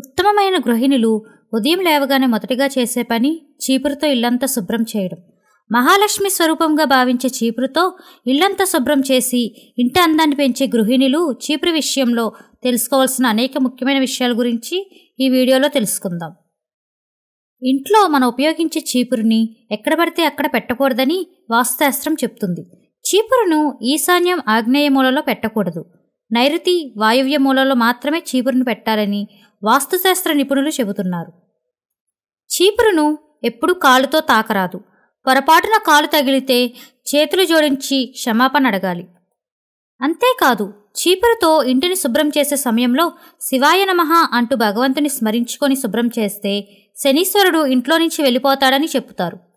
ఉత్తమమైన గృహిణులు ఉదయం లేవగానే మొదటిగా చేసే పని చీపురుతో ఇల్లంతా శుభ్రం చేయడం మహాలక్ష్మి స్వరూపంగా భావించే చీపురుతో ఇల్లంతా శుభ్రం చేసి ఇంటి అందాన్ని పెంచే గృహిణులు చీపురు విషయంలో తెలుసుకోవాల్సిన అనేక ముఖ్యమైన విషయాల గురించి ఈ వీడియోలో తెలుసుకుందాం ఇంట్లో మనం ఉపయోగించే చీపురుని ఎక్కడ పడితే అక్కడ పెట్టకూడదని వాస్తుశాస్త్రం చెప్తుంది చీపురును ఈశాన్యం ఆగ్నేయ మూలలో పెట్టకూడదు నైరుతి వాయువ్య మూలలో మాత్రమే చీపురును పెట్టాలని వాస్తుశాస్త్ర నిపుణులు చెబుతున్నారు చీపురును ఎప్పుడూ కాలుతో తాకరాదు పొరపాటున కాలు తగిలితే చేతులు జోడించి క్షమాపణ అడగాలి అంతేకాదు చీపురుతో ఇంటిని శుభ్రం చేసే సమయంలో శివాయ నమః అంటూ భగవంతుని స్మరించుకొని శుభ్రం చేస్తే శనీశ్వరుడు ఇంట్లో నుంచి వెళ్ళిపోతాడని చెప్తారు